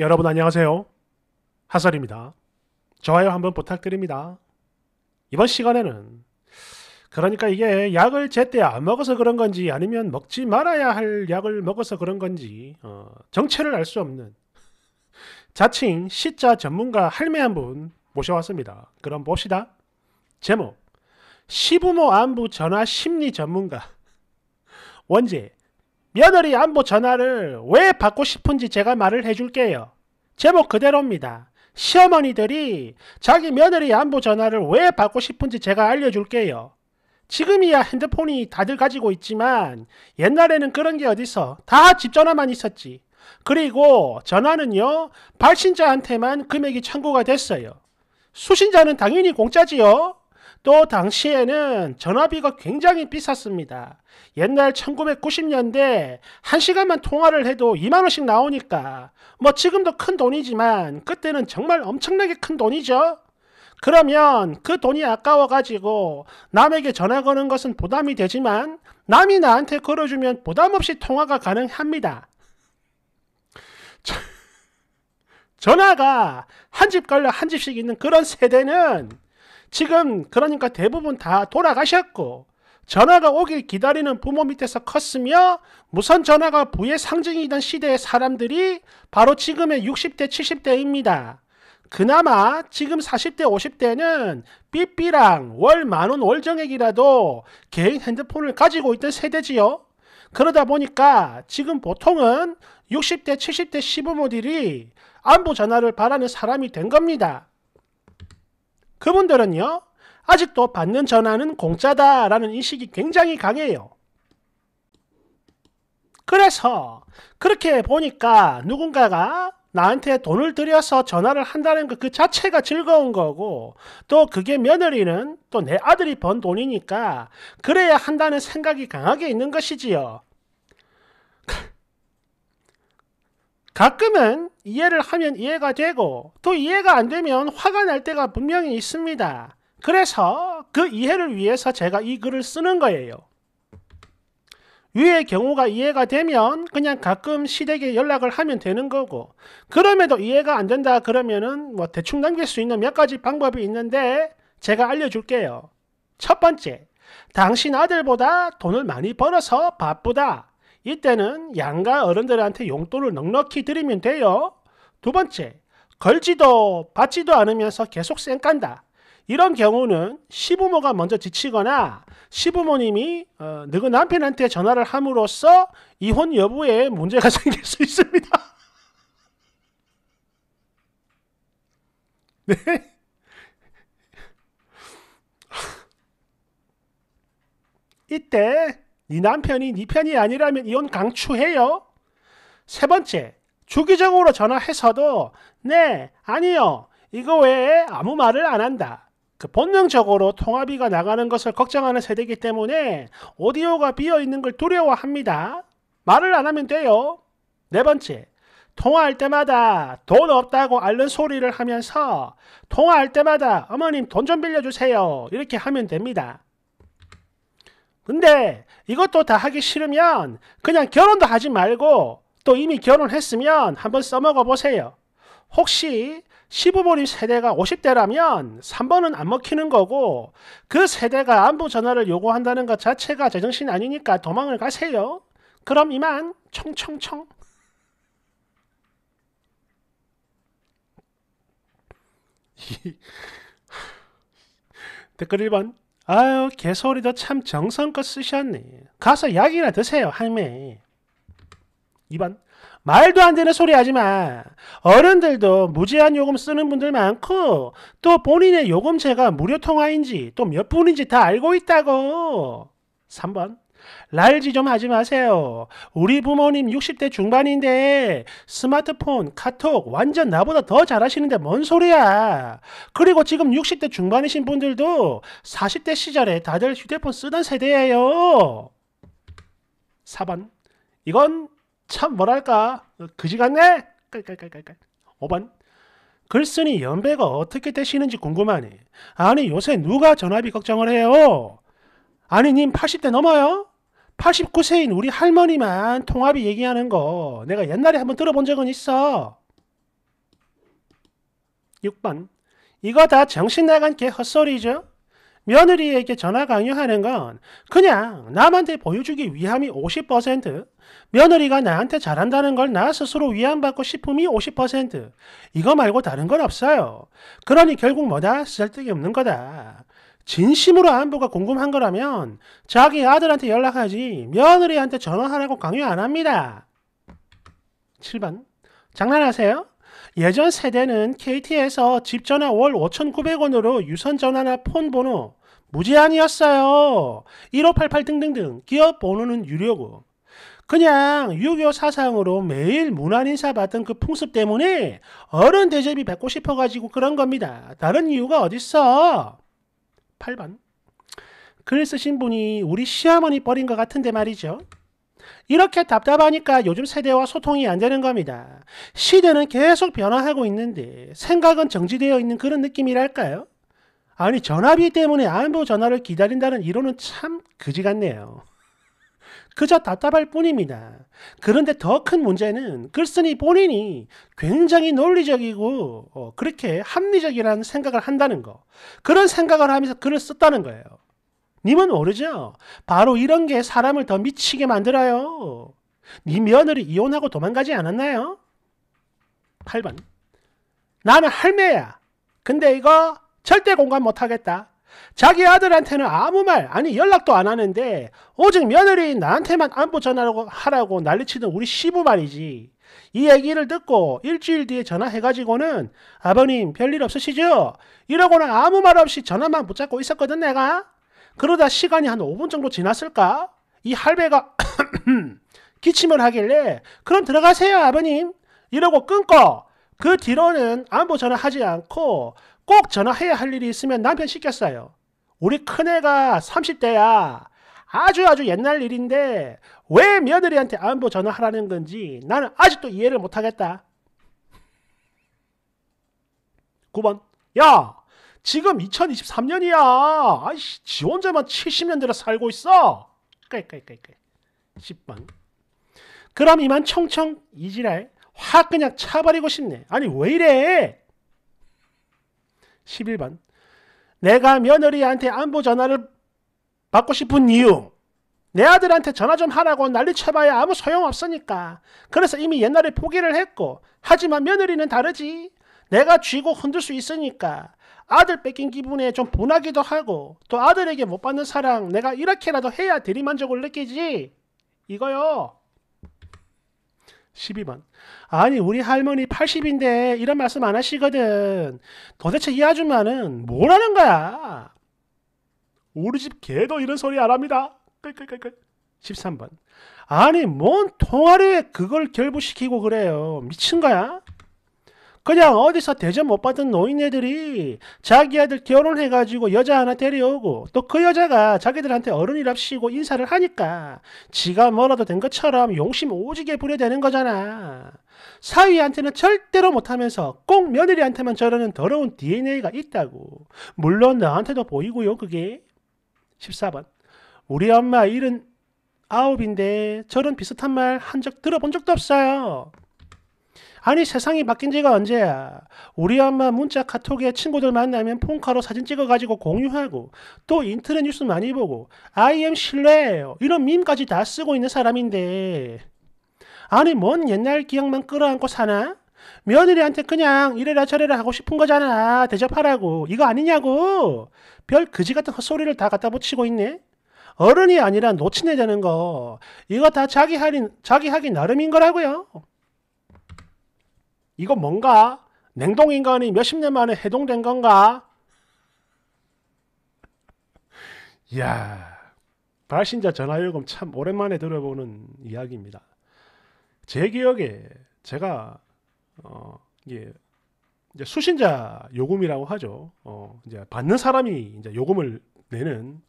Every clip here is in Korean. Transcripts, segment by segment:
여러분 안녕하세요. 하설입니다. 좋아요 한번 부탁드립니다. 이번 시간에는 그러니까 이게 약을 제때 안 먹어서 그런 건지 아니면 먹지 말아야 할 약을 먹어서 그런 건지 어, 정체를 알 수 없는 자칭 시자 전문가 할매 한 분 모셔왔습니다. 그럼 봅시다. 제목 시부모 안부 전화 심리 전문가 원제 며느리 안보 전화를 왜 받고 싶은지 제가 말을 해줄게요. 제목 그대로입니다. 시어머니들이 자기 며느리 안보 전화를 왜 받고 싶은지 제가 알려줄게요. 지금이야 핸드폰이 다들 가지고 있지만 옛날에는 그런 게 어디서 다집 전화만 있었지. 그리고 전화는요 발신자한테만 금액이 청구가 됐어요. 수신자는 당연히 공짜지요. 또 당시에는 전화비가 굉장히 비쌌습니다. 옛날 1990년대 1시간만 통화를 해도 2만원씩 나오니까 뭐 지금도 큰 돈이지만 그때는 정말 엄청나게 큰 돈이죠. 그러면 그 돈이 아까워가지고 남에게 전화 거는 것은 부담이 되지만 남이 나한테 걸어주면 부담 없이 통화가 가능합니다. 전화가 한 집 걸려 한 집씩 있는 그런 세대는 지금 그러니까 대부분 다 돌아가셨고 전화가 오길 기다리는 부모 밑에서 컸으며 무선 전화가 부의 상징이던 시대의 사람들이 바로 지금의 60대, 70대입니다. 그나마 지금 40대, 50대는 삐삐랑 월 만원 월정액이라도 개인 핸드폰을 가지고 있던 세대지요. 그러다 보니까 지금 보통은 60대, 70대 시부모들이 안부 전화를 바라는 사람이 된 겁니다. 그분들은요, 아직도 받는 전화는 공짜다라는 인식이 굉장히 강해요. 그래서 그렇게 보니까 누군가가 나한테 돈을 들여서 전화를 한다는 것그 그 자체가 즐거운 거고 또 그게 며느리는 또 내 아들이 번 돈이니까 그래야 한다는 생각이 강하게 있는 것이지요. 가끔은 이해를 하면 이해가 되고 또 이해가 안 되면 화가 날 때가 분명히 있습니다. 그래서 그 이해를 위해서 제가 이 글을 쓰는 거예요. 위의 경우가 이해가 되면 그냥 가끔 시댁에 연락을 하면 되는 거고 그럼에도 이해가 안 된다 그러면은 뭐 대충 남길수 있는 몇 가지 방법이 있는데 제가 알려줄게요. 첫 번째, 당신 아들보다 돈을 많이 벌어서 바쁘다. 이때는 양가 어른들한테 용돈을 넉넉히 드리면 돼요. 두 번째, 걸지도 받지도 않으면서 계속 쌩깐다. 이런 경우는 시부모가 먼저 지치거나 시부모님이 어, 누구 남편한테 전화를 함으로써 이혼 여부에 문제가 생길 수 있습니다. 네. 이때 네 남편이 네 편이 아니라면 이혼 강추해요. 세 번째, 주기적으로 전화해서도 네, 아니요. 이거 외에 아무 말을 안 한다. 그 본능적으로 통화비가 나가는 것을 걱정하는 세대이기 때문에 오디오가 비어 있는 걸 두려워합니다. 말을 안 하면 돼요. 네 번째, 통화할 때마다 돈 없다고 앓는 소리를 하면서 통화할 때마다 어머님 돈 좀 빌려주세요. 이렇게 하면 됩니다. 근데 이것도 다 하기 싫으면 그냥 결혼도 하지 말고 또 이미 결혼했으면 한번 써먹어 보세요. 혹시 시부모님 세대가 50대라면 3번은 안 먹히는 거고 그 세대가 안부 전화를 요구한다는 것 자체가 제정신 아니니까 도망을 가세요. 그럼 이만 총총총 댓글 1번 아유 개소리도 참 정성껏 쓰셨네. 가서 약이나 드세요 할매. 2번 말도 안 되는 소리 하지 마. 어른들도 무제한 요금 쓰는 분들 많고 또 본인의 요금제가 무료 통화인지 또 몇 분인지 다 알고 있다고. 3번 랄지 좀 하지 마세요. 우리 부모님 60대 중반인데 스마트폰, 카톡 완전 나보다 더 잘하시는데 뭔 소리야. 그리고 지금 60대 중반이신 분들도 40대 시절에 다들 휴대폰 쓰던 세대예요. 4번. 이건 참 뭐랄까 그지 같네. 깔깔깔깔깔. 5번. 글쓴이 연배가 어떻게 되시는지 궁금하니. 아니 요새 누가 전화비 걱정을 해요? 아니 님 80대 넘어요? 89세인 우리 할머니만 통합이 얘기하는 거 내가 옛날에 한번 들어본 적은 있어. 6번 이거 다 정신 나간 개 헛소리죠. 며느리에게 전화 강요하는 건 그냥 남한테 보여주기 위함이 50%, 며느리가 나한테 잘한다는 걸 나 스스로 위안받고 싶음이 50%, 이거 말고 다른 건 없어요. 그러니 결국 뭐다? 쓸데없는 거다. 진심으로 안부가 궁금한 거라면 자기 아들한테 연락하지 며느리한테 전화하라고 강요 안 합니다. 7번 장난하세요? 예전 세대는 KT에서 집 전화 월 5,900원으로 유선 전화나 폰 번호 무제한이었어요. 1588 등등등 기업 번호는 유료고 그냥 6.25 사상으로 매일 문안 인사 받던 그 풍습 때문에 어른 대접이 받고 싶어가지고 그런 겁니다. 다른 이유가 어딨어? 8번. 글 쓰신 분이 우리 시어머니 뻘인 것 같은데 말이죠. 이렇게 답답하니까 요즘 세대와 소통이 안 되는 겁니다. 시대는 계속 변화하고 있는데 생각은 정지되어 있는 그런 느낌이랄까요? 아니 전화비 때문에 안부 전화를 기다린다는 이론은 참 그지 같네요. 그저 답답할 뿐입니다. 그런데 더 큰 문제는 글쓴이 본인이 굉장히 논리적이고 어, 그렇게 합리적이라는 생각을 한다는 거. 그런 생각을 하면서 글을 썼다는 거예요. 님은 모르죠? 바로 이런 게 사람을 더 미치게 만들어요. 님 며느리 이혼하고 도망가지 않았나요? 8번. 나는 할매야. 근데 이거 절대 공감 못하겠다. 자기 아들한테는 아무 말 아니 연락도 안 하는데 오직 며느리인 나한테만 안부 전화라고 하라고 난리치는 우리 시부 말이지. 이 얘기를 듣고 일주일 뒤에 전화해가지고는 아버님 별일 없으시죠? 이러고는 아무 말 없이 전화만 붙잡고 있었거든 내가. 그러다 시간이 한 5분 정도 지났을까? 이 할배가 기침을 하길래 그럼 들어가세요 아버님 이러고 끊고 그 뒤로는 안부 전화하지 않고 꼭 전화해야 할 일이 있으면 남편 시켰어요. 우리 큰애가 30대야. 아주 아주 옛날 일인데 왜 며느리한테 안부 전화하라는 건지 나는 아직도 이해를 못하겠다. 9번 야 지금 2023년이야. 아이씨 지 혼자만 70년대로 살고 있어. 까이까이 10번 그럼 이만 청청 이지랄 확 그냥 차버리고 싶네. 아니 왜 이래? 11번 내가 며느리한테 안부 전화를 받고 싶은 이유 내 아들한테 전화 좀 하라고 난리 쳐봐야 아무 소용없으니까 그래서 이미 옛날에 포기를 했고 하지만 며느리는 다르지 내가 쥐고 흔들 수 있으니까 아들 뺏긴 기분에 좀 분하기도 하고 또 아들에게 못 받는 사랑 내가 이렇게라도 해야 대리만족을 느끼지 이거요 12번. 아니, 우리 할머니 80인데 이런 말씀 안 하시거든. 도대체 이 아줌마는 뭘하는 거야? 우리 집 개도 이런 소리 안 합니다. 끌끌끌끌. 13번. 아니, 뭔 통화를 그걸 결부시키고 그래요. 미친 거야? 그냥 어디서 대접 못 받은 노인네들이 자기 아들 결혼해가지고 여자 하나 데려오고 또 그 여자가 자기들한테 어른이랍시고 인사를 하니까 지가 뭐라도 된 것처럼 용심 오지게 부려대는 거잖아. 사위한테는 절대로 못하면서 꼭 며느리한테만 저러는 더러운 DNA가 있다고. 물론 너한테도 보이고요 그게. 14번 우리 엄마 일은 아홉인데 저런 비슷한 말 한 적 들어본 적도 없어요. 아니 세상이 바뀐 지가 언제야. 우리 엄마 문자 카톡에 친구들 만나면 폰카로 사진 찍어가지고 공유하고 또 인터넷 뉴스 많이 보고 아이엠 신뢰예요. 이런 밈까지 다 쓰고 있는 사람인데 아니 뭔 옛날 기억만 끌어안고 사나? 며느리한테 그냥 이래라 저래라 하고 싶은 거잖아. 대접하라고. 이거 아니냐고. 별 그지 같은 헛소리를 다 갖다 붙이고 있네. 어른이 아니라 노친네 되는 거. 이거 다 자기 할인, 자기 하기 나름인 거라고요. 이거 뭔가? 냉동인간이 몇십 년 만에 해동된 건가? 이야, 발신자 전화요금 참 오랜만에 들어보는 이야기입니다. 제 기억에 제가 어, 예, 이제 수신자 요금이라고 하죠. 어, 이제 받는 사람이 이제 요금을 내는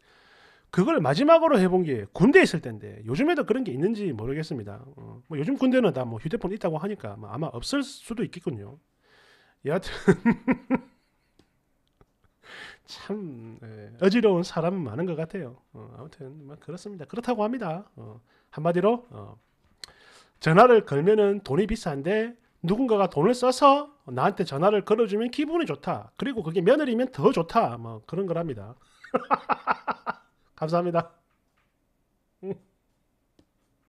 그걸 마지막으로 해본 게 군대에 있을 때인데 요즘에도 그런 게 있는지 모르겠습니다. 어, 뭐 요즘 군대는 다 뭐 휴대폰 있다고 하니까 뭐 아마 없을 수도 있겠군요. 여하튼 참 예, 어지러운 사람 많은 것 같아요. 어, 아무튼 뭐 그렇습니다. 그렇다고 합니다. 어, 한마디로 어, 전화를 걸면은 돈이 비싼데 누군가가 돈을 써서 나한테 전화를 걸어주면 기분이 좋다. 그리고 그게 며느리면 더 좋다. 뭐 그런 거랍니다. 감사합니다.